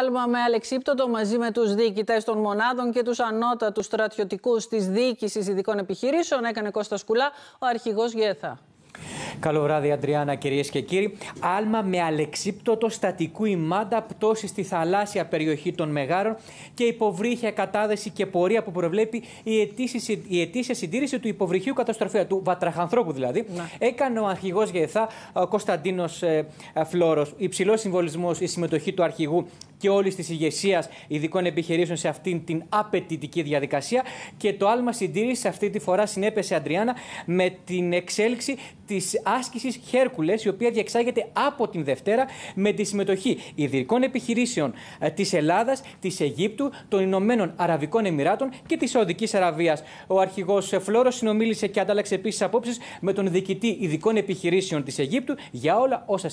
Άλμα με αλεξίπτωτο μαζί με τους διοικητές των μονάδων και τους ανώτατους στρατιωτικούς της διοίκησης ειδικών επιχειρήσεων έκανε Κώστας Σκουλά, ο αρχηγός ΓΕΘΑ. Καλό βράδυ, Αντριάννα, κυρίες και κύριοι. Άλμα με αλεξίπτωτο στατικού ημάντα, πτώση στη θαλάσσια περιοχή των Μεγάρων και υποβρύχια κατάδεση και πορεία που προβλέπει η ετήσια, συντήρηση του υποβρυχίου καταστροφέα, του βατραχανθρώπου δηλαδή. Να. Έκανε ο αρχηγός ΓΕΘΑ, ο Κωνσταντίνος ε, Φλόρος. Υψηλός συμβολισμός η συμμετοχή του αρχηγού και όλης της ηγεσίας ειδικών επιχειρήσεων σε αυτήν την απαιτητική διαδικασία. Και το άλμα συντήρησης αυτή τη φορά συνέπεσε, Αντριάννα, με την εξέλιξη της άσκησης Χέρκουλες, η οποία διεξάγεται από την Δευτέρα με τη συμμετοχή ειδικών επιχειρήσεων ε, της Ελλάδας, της Αιγύπτου, των Ηνωμένων Αραβικών Εμμυράτων και της Σαουδικής Αραβίας. Ο αρχηγός Φλόρος συνομίλησε και αντάλλαξε επίσης απόψεις με τον διοικητή ειδικών επιχειρήσεων της Αιγύπτου για όλα όσα